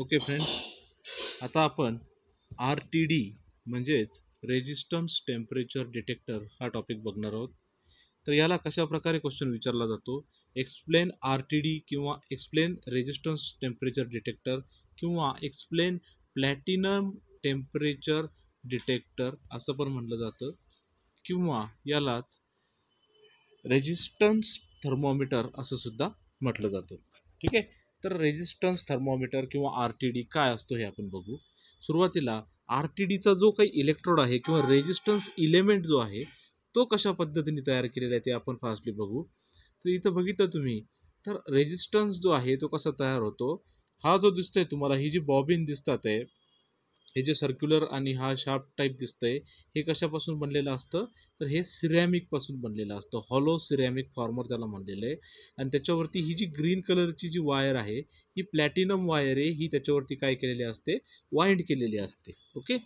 okay friends आता आपण R T D म्हणजेच रेजिस्टन्स टेम्परेचर डिटेक्टर हा टॉपिक बघणार आहोत तर याला कशाप्रकारे क्वेश्चन विचारला जातो एक्सप्लेन आर टी डी किंवा एक्सप्लेन रेजिस्टन्स टेम्परेचर डिटेक्टर किंवा एक्सप्लेन प्लॅटिनम टेम्परेचर डिटेक्टर असं पण म्हटलं जातं किंवा यालाच रेजिस्टन्स थर्मोमीटर असं सुद्धा म्हटलं जातं ठीक आहे तर रेजिस्टन्स थर्मोमीटर किंवा आर टी डी काय असतो हे आपण बघू सुरुवातीला आर टी डीचा जो काही इलेक्ट्रोड आहे किंवा रेजिस्टन्स इलेमेंट जो आहे तो कशा पद्धतीने तयार केलेला आहे ते आपण फास्टली बघू तर इथं बघितलं तुम्ही तर रेजिस्टन्स जो आहे तो कसा तयार होतो हा जो दिसतोय तुम्हाला ही जी बॉबिन दिसतात आहे हे जे सर्क्युलर आणि हा शार्प टाईप आहे हे कशापासून बनलेलं असतं तर हे सिरॅमिकपासून बनलेलं असतं हॉलो सिरॅमिक फॉर्मर त्याला म्हणलेलं आहे आणि त्याच्यावरती ही जी ग्रीन कलरची जी वायर आहे ही प्लॅटिनम वायर आहे ही त्याच्यावरती काय केलेली असते वाइंड केलेली असते ओके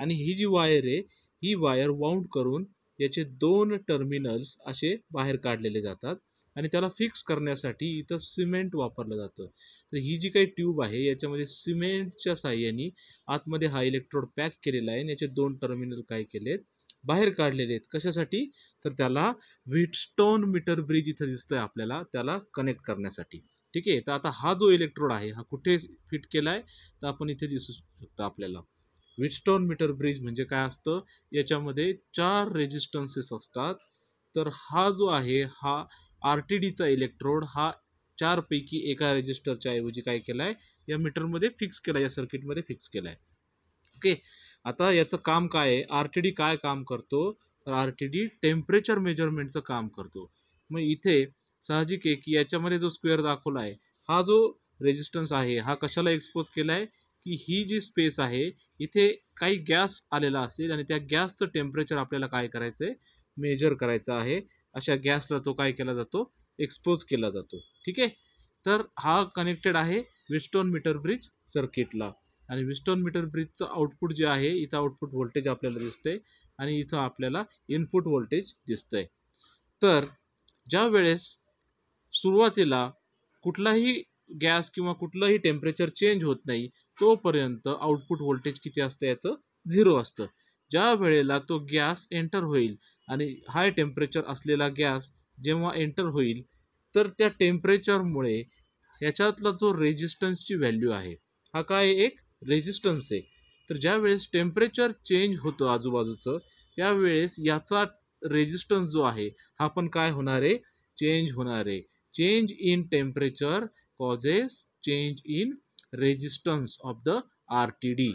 आणि ही जी वायर आहे ही वायर वाऊंड करून याचे दोन टर्मिनल्स असे बाहेर काढलेले जातात आणि त्याला फिक्स करण्यासाठी इथं सिमेंट वापरलं जातं तर ही जी काही ट्यूब आहे याच्यामध्ये सिमेंटच्या साह्याने आतमध्ये हा इलेक्ट्रोड पॅक केलेला आहे याचे दोन टर्मिनल काय केले आहेत बाहेर काढलेले आहेत कशासाठी तर त्याला व्हिटस्टोन मीटर ब्रिज इथं दिसतोय आपल्याला त्याला कनेक्ट करण्यासाठी ठीक आहे तर आता हा जो इलेक्ट्रोड आहे हा कुठे फिट केला आहे तर आपण इथे दिसू शकतो आपल्याला व्हिटस्टोन मीटर ब्रिज म्हणजे काय असतं याच्यामध्ये चार रेजिस्टन्सेस असतात तर हा जो आहे हा आर टी डीचा इलेक्ट्रोड हा चारपैकी एका रेजिस्टरच्या ऐवजी काय केला आहे या मीटरमध्ये फिक्स केला या सर्किटमध्ये फिक्स केला आहे ओके आता याचं काम काय आहे आर टी डी काय काम करतो तर आर टी डी टेम्परेचर मेजरमेंटचं काम करतो मग इथे साहजिक आहे की याच्यामध्ये जो स्क्वेअर दाखवला आहे हा जो रेजिस्टन्स आहे हा कशाला एक्सपोज केला आहे की ही जी स्पेस आहे इथे काही गॅस आलेला असेल आणि त्या गॅसचं टेम्परेचर आपल्याला काय करायचं आहे मेजर करायचं आहे अशा गॅसला तो काय केला जातो एक्सपोज केला जातो ठीक आहे तर हा कनेक्टेड आहे विस्टोन मीटर ब्रिज सर्किटला आणि विस्टोन मीटर ब्रिजचं आउटपुट जे आहे इथं आउटपुट व्होल्टेज आपल्याला दिसतंय आणि इथं आपल्याला इनपुट व्होल्टेज दिसतंय तर ज्या वेळेस सुरुवातीला कुठलाही गॅस किंवा कुठलंही टेम्परेचर चेंज होत नाही तोपर्यंत आउटपुट व्होल्टेज किती असतं याचं झिरो असतं ज्या वेळेला तो गॅस एंटर होईल आणि हाय टेम्परेचर असलेला गॅस जेव्हा एंटर होईल तर त्या टेम्परेचरमुळे याच्यातला जो रेजिस्टन्सची व्हॅल्यू आहे हा काय एक रेजिस्टन्स आहे तर ज्यावेळेस टेम्परेचर चेंज होतं आजूबाजूचं त्यावेळेस याचा रेजिस्टन्स जो आहे हा पण काय होणार आहे चेंज होणार आहे change in temperature causes change in resistance of the R T D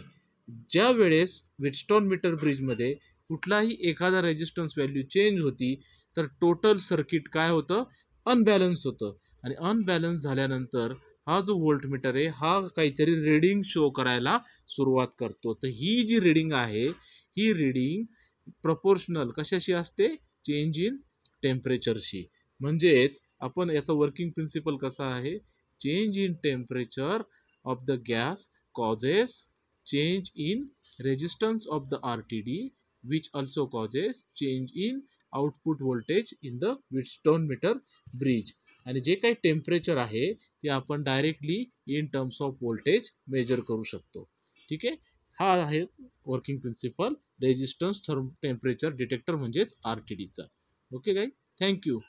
ज्या वेळेस वेटस्टॉन मीटर ब्रिजमध्ये कुठलाही एखादा रेजिस्टन्स व्हॅल्यू चेंज होती तर टोटल सर्किट काय होतं अनबॅलन्स होतं आणि अनबॅलन्स झाल्यानंतर हा जो मीटर आहे हा काहीतरी रीडिंग शो करायला सुरुवात करतो तर ही जी रीडिंग आहे ही रीडिंग प्रपोर्शनल कशाशी असते चेंज इन टेम्परेचरशी म्हणजेच आपण याचा वर्किंग प्रिन्सिपल कसा आहे change in temperature of the gas causes change in resistance of the RTD which also causes change in output voltage in the Wheatstone meter bridge आणि जे काही टेम्परेचर आहे ते आपण directly in terms of voltage measure करू शकतो ठीक आहे हा आहे working principle resistance therm temperature detector म्हणजेच आर टी डीचा ओके गाई थँक्यू